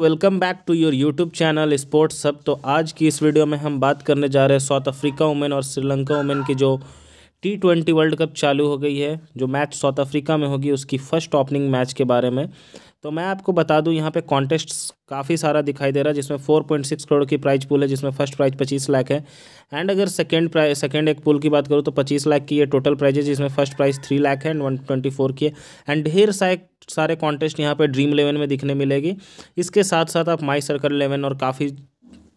welcome back to your YouTube channel sports सब तो आज की इस वीडियो में हम बात करने जा रहे हैं साउथ अफ्रीका वुमेन और श्रीलंका वुमेन की जो टी ट्वेंटी वर्ल्ड कप चालू हो गई है जो मैच साउथ अफ्रीका में होगी उसकी फर्स्ट ओपनिंग मैच के बारे में तो मैं आपको बता दूं यहाँ पे कॉन्टेस्ट काफ़ी सारा दिखाई दे रहा है जिसमें फोर पॉइंट सिक्स करोड़ की प्राइज पूल है जिसमें फर्स्ट प्राइज पच्चीस लाख है एंड अगर सेकंड प्राइज सेकंड एक पूल की बात करूँ तो पच्चीस लाख की ये टोटल प्राइज है जिसमें फर्स्ट प्राइज थ्री लाख है एंड वन ट्वेंटी फोर की है एंड ढेर सारे सारे कॉन्टेस्ट यहाँ पर ड्रीम इलेवन में दिखने मिलेगी इसके साथ साथ आप माई सर्कल इलेवन और काफ़ी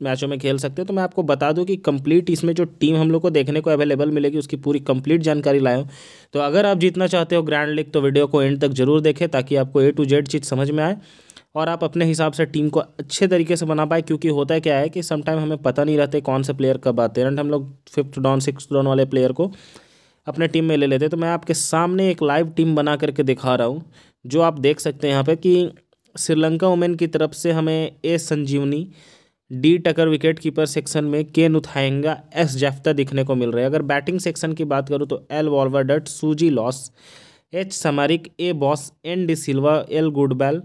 मैचों में खेल सकते हो तो मैं आपको बता दूं कि कंप्लीट इसमें जो टीम हम लोग को देखने को अवेलेबल मिलेगी उसकी पूरी कंप्लीट जानकारी लाए तो अगर आप जीतना चाहते हो ग्रैंड लीग तो वीडियो को एंड तक जरूर देखें ताकि आपको ए टू जेड चीज़ समझ में आए और आप अपने हिसाब से टीम को अच्छे तरीके से बना पाए क्योंकि होता है क्या है कि समटाइम हमें पता नहीं रहते कौन से प्लेयर कब आते हैं एंड हम लोग फिफ्थ डाउन सिक्स डाउन वाले प्लेयर को अपने टीम में ले लेते तो मैं आपके सामने एक लाइव टीम बना करके दिखा रहा हूँ जो आप देख सकते हैं यहाँ पे कि श्रीलंका वुमेन की तरफ से हमें ए संजीवनी डी टकर विकेट कीपर सेक्शन में के नुथाएंगा एस जैफ्ता दिखने को मिल रहा है अगर बैटिंग सेक्शन की बात करूँ तो एल डट Sune Luus H Samarawickrama A Bosch N de Silva L Goodall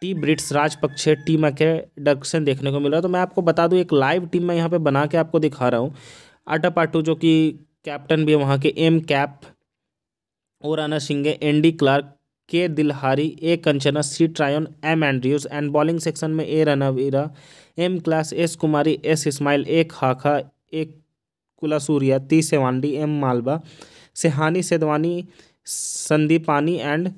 T Brits Rajapaksa टी मके डक्शन देखने को मिल रहा है तो मैं आपको बता दूँ एक लाइव टीम मैं यहाँ पर बना के आपको दिखा रहा हूँ आटा पाटू जो कि कैप्टन भी है वहाँ के एम कैप और आना सिंगे N de Klerk K Dilhari A Kanchana C Tryon M Andrews and bowling section में A Ranaweera M Klaas S Kumari S Ismail A Khaka A Kulasuriya T Sewwandi M Malsha Shehani सेदवानी संदीपानी एंड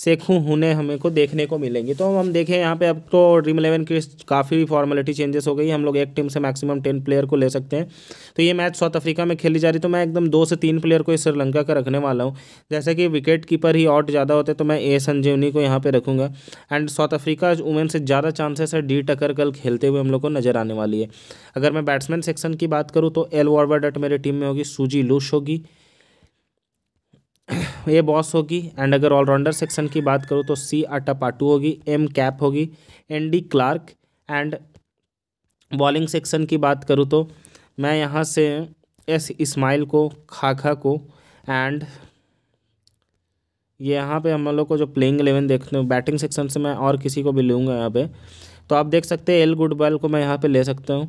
सेखू हुने हमें को देखने को मिलेंगी तो हम देखें यहाँ पे अब तो ड्रीम इलेवन की काफ़ी फॉर्मेलिटी चेंजेस हो गई हम लोग एक टीम से मैक्सिमम टेन प्लेयर को ले सकते हैं तो ये मैच साउथ अफ्रीका में खेली जा रही तो मैं एकदम दो से तीन प्लेयर को इस श्रीलंका का रखने वाला हूँ जैसे कि विकेट कीपर ही आउट ज़्यादा होते तो मैं ए संजीवनी को यहाँ पर रखूँगा एंड साउथ अफ्रीका वुमेन से ज़्यादा चांसेस है डी टकर कल खेलते हुए हम लोग को नज़र आने वाली है अगर मैं बैट्समैन सेक्शन की बात करूँ तो एल डट मेरी टीम में होगी सूजी लूश होगी ए बॉस होगी एंड अगर ऑलराउंडर सेक्शन की बात करूँ तो सी पाटू होगी एम कैप होगी N de Klerk and bowling section की बात करूँ तो मैं यहाँ से एस इस्माइल को खाखा को एंड ये यहाँ पे हम लोग को जो प्लेइंग एलेवन देखते हैं बैटिंग सेक्शन से मैं और किसी को भी लूँगा यहाँ पे तो आप देख सकते हैं एल गुडबॉल को मैं यहाँ पे ले सकता हूँ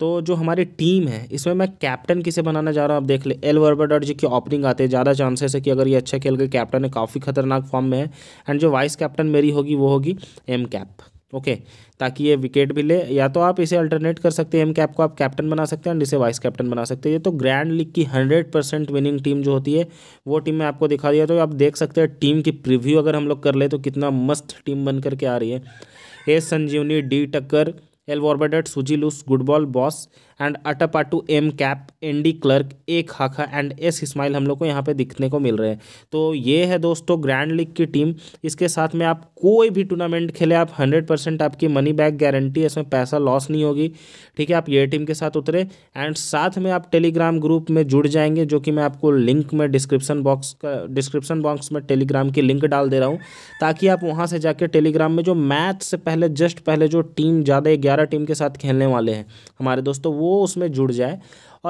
तो जो हमारी टीम है इसमें मैं कैप्टन किसे बनाना जा रहा हूँ आप देख ले एल वर्बर्टर जी की ओपनिंग आते हैं ज़्यादा चांसेस है कि अगर ये अच्छा खेल के कैप्टन है काफ़ी खतरनाक फॉर्म में है एंड जो वाइस कैप्टन मेरी होगी वो होगी एम कैप ओके ताकि ये विकेट भी ले या तो आप इसे अल्टरनेट कर सकते हैं एम कैप को आप कैप्टन बना सकते हैं एंड इसे वाइस कैप्टन बना सकते हैं ये तो ग्रैंड लीग की हंड्रेड परसेंट विनिंग टीम जो होती है वो टीम मैं आपको दिखा दिया तो आप देख सकते हैं टीम की प्रिव्यू अगर हम लोग कर ले तो कितना मस्त टीम बन करके आ रही है एस संजीवनी डी टक्कर L Wolvaardt Sune Luus Goodall Bosch and Athapaththu M Kapp N de Klerk A Khaka and S Ismail हम लोग को यहाँ पे दिखने को मिल रहे हैं तो ये है दोस्तों ग्रैंड लीग की टीम इसके साथ में आप कोई भी टूर्नामेंट खेले आप हंड्रेड परसेंट आपकी मनी बैक गारंटी इसमें पैसा लॉस नहीं होगी ठीक है आप ये टीम के साथ उतरे एंड साथ में आप टेलीग्राम ग्रुप में जुड़ जाएंगे जो कि मैं आपको लिंक में डिस्क्रिप्शन बॉक्स का डिस्क्रिप्शन बॉक्स में टेलीग्राम की लिंक डाल दे रहा हूँ ताकि आप वहाँ से जाकर टेलीग्राम में जो मैच से पहले जस्ट पहले जो टीम ज़्यादा ग्यारह टीम के साथ खेलने वाले हैं हमारे दोस्तों वो उसमें जुड़ जाए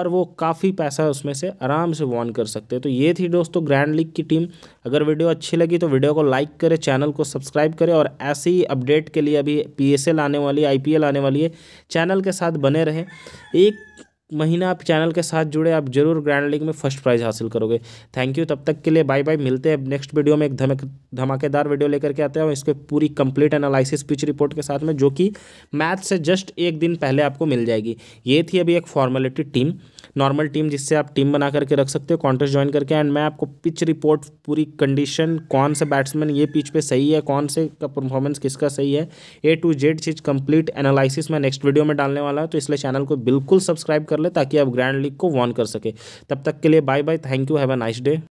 और वो काफ़ी पैसा उसमें से आराम से वॉन कर सकते हैं तो ये थी दोस्तों ग्रैंड लीग की टीम अगर वीडियो अच्छी लगी तो वीडियो को लाइक करें चैनल को सब्सक्राइब करें और ऐसी ही अपडेट के लिए अभी पीएसएल आने वाली आईपीएल आने वाली है चैनल के साथ बने रहें एक महीना आप चैनल के साथ जुड़े आप जरूर ग्रैंड लीग में फर्स्ट प्राइज हासिल करोगे थैंक यू तब तक के लिए बाय बाय मिलते हैं नेक्स्ट वीडियो में एक धमक धमाकेदार वीडियो लेकर के आते हैं और इसके पूरी कंप्लीट एनालिसिस पिच रिपोर्ट के साथ में जो कि मैथ से जस्ट एक दिन पहले आपको मिल जाएगी ये थी अभी एक फॉर्मेलिटी टीम नॉर्मल टीम जिससे आप टीम बना करके रख सकते हो कॉन्टेस्ट ज्वाइन करके एंड मैं आपको पिच रिपोर्ट पूरी कंडीशन कौन से बैट्समैन ये पिच पे सही है कौन से का परफॉर्मेंस किसका सही है ए टू जेड चीज़ कंप्लीट एनालिसिस मैं नेक्स्ट वीडियो में डालने वाला हूँ तो इसलिए चैनल को बिल्कुल सब्सक्राइब कर कर ताकि आप ग्रैंड लीग को वॉन कर सके तब तक के लिए bye bye thank you have a nice day